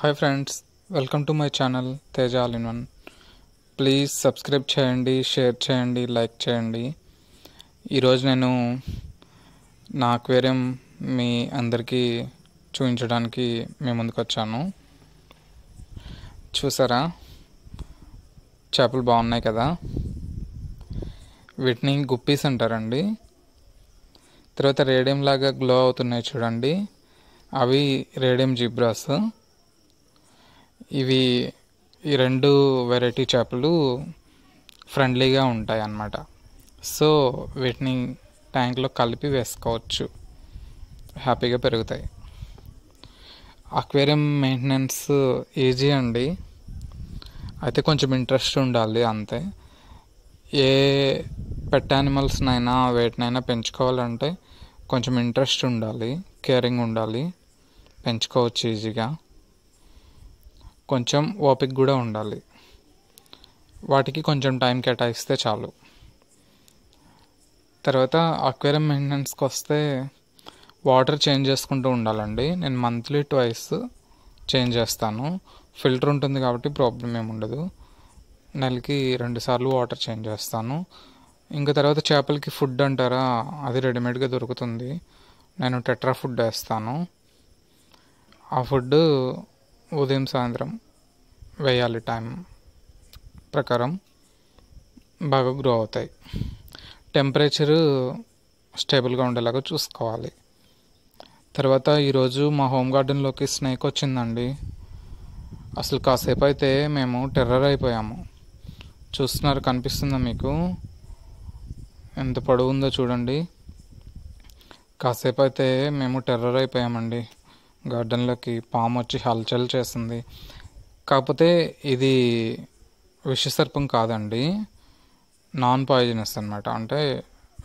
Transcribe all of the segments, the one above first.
hi friends welcome to my channel Teja all in one please subscribe చేయండి share చేయండి like చేయండి ఈరోజు నేను నా అక్వేరియం మీ అందరికీ చూపించడానికి మీ ముందుకు వచ్చాను చూసారా చేపలు బాగున్నాయి కదా వీటిని గుప్పీస్ అంటారండి తర్వాత రేడియం లాగా గ్లో అవుతున్నాయి చూడండి అవి రేడియం జీబ్రాస్ ఇవి ఈ రెండు వెరైటీ చేపలు ఫ్రెండ్లీగా ఉంటాయి అన్నమాట సో వీటిని ట్యాంక్లో కలిపి వేసుకోవచ్చు హ్యాపీగా పెరుగుతాయి అక్వేరియం మెయింటెనెన్స్ ఈజీ అండి అయితే కొంచెం ఇంట్రెస్ట్ ఉండాలి అంతే ఏ పెట్ యానిమల్స్నైనా వేటినైనా పెంచుకోవాలంటే కొంచెం ఇంట్రెస్ట్ ఉండాలి కేరింగ్ ఉండాలి పెంచుకోవచ్చు ఈజీగా కొంచెం ఓపిక కూడా ఉండాలి వాటికి కొంచెం టైం కేటాయిస్తే చాలు తర్వాత అక్వేరియం మెయింటెనెన్స్కి వస్తే వాటర్ చేంజ్ చేసుకుంటూ ఉండాలండి నేను మంత్లీ ట్వైస్ చేంజ్ చేస్తాను ఫిల్టర్ ఉంటుంది కాబట్టి ప్రాబ్లం ఏమి ఉండదు నెలకి రెండుసార్లు వాటర్ చేంజ్ చేస్తాను ఇంకా తర్వాత చేపలకి ఫుడ్ అంటారా అది రెడీమేడ్గా దొరుకుతుంది నేను టెట్రా ఫుడ్ వేస్తాను ఆ ఫుడ్ ఉదయం సాయంత్రం వేయాలి టైం ప్రకారం బాగా గ్రో అవుతాయి టెంపరేచరు స్టేబుల్గా ఉండేలాగా చూసుకోవాలి తర్వాత ఈరోజు మా హోమ్ గార్డెన్లోకి స్నేక్ వచ్చిందండి అసలు కాసేపు అయితే మేము టెర్రర్ అయిపోయాము చూస్తున్నారు కనిపిస్తుందా మీకు ఎంత పొడవు ఉందో చూడండి కాసేపు అయితే మేము టెర్రర్ అయిపోయామండి గార్డెన్లోకి పాము వచ్చి హల్చల్ చేసింది కాకపోతే ఇది విషసర్పం కాదండి నాన్ పాయిజనస్ అనమాట అంటే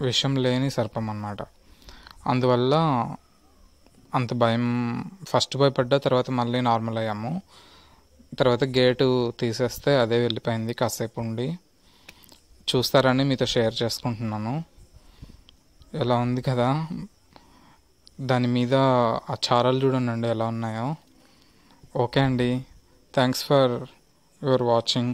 విషం లేని సర్పం అనమాట అందువల్ల అంత భయం ఫస్ట్ భయపడ్డా తర్వాత మళ్ళీ నార్మల్ అయ్యాము తర్వాత గేటు తీసేస్తే అదే వెళ్ళిపోయింది కాసేపు ఉండి చూస్తారని మీతో షేర్ చేసుకుంటున్నాను ఎలా ఉంది కదా దాని మీద ఆ చారాలు చూడండి ఎలా ఉన్నాయో ఓకే అండి థ్యాంక్స్ ఫర్ యువర్ వాచింగ్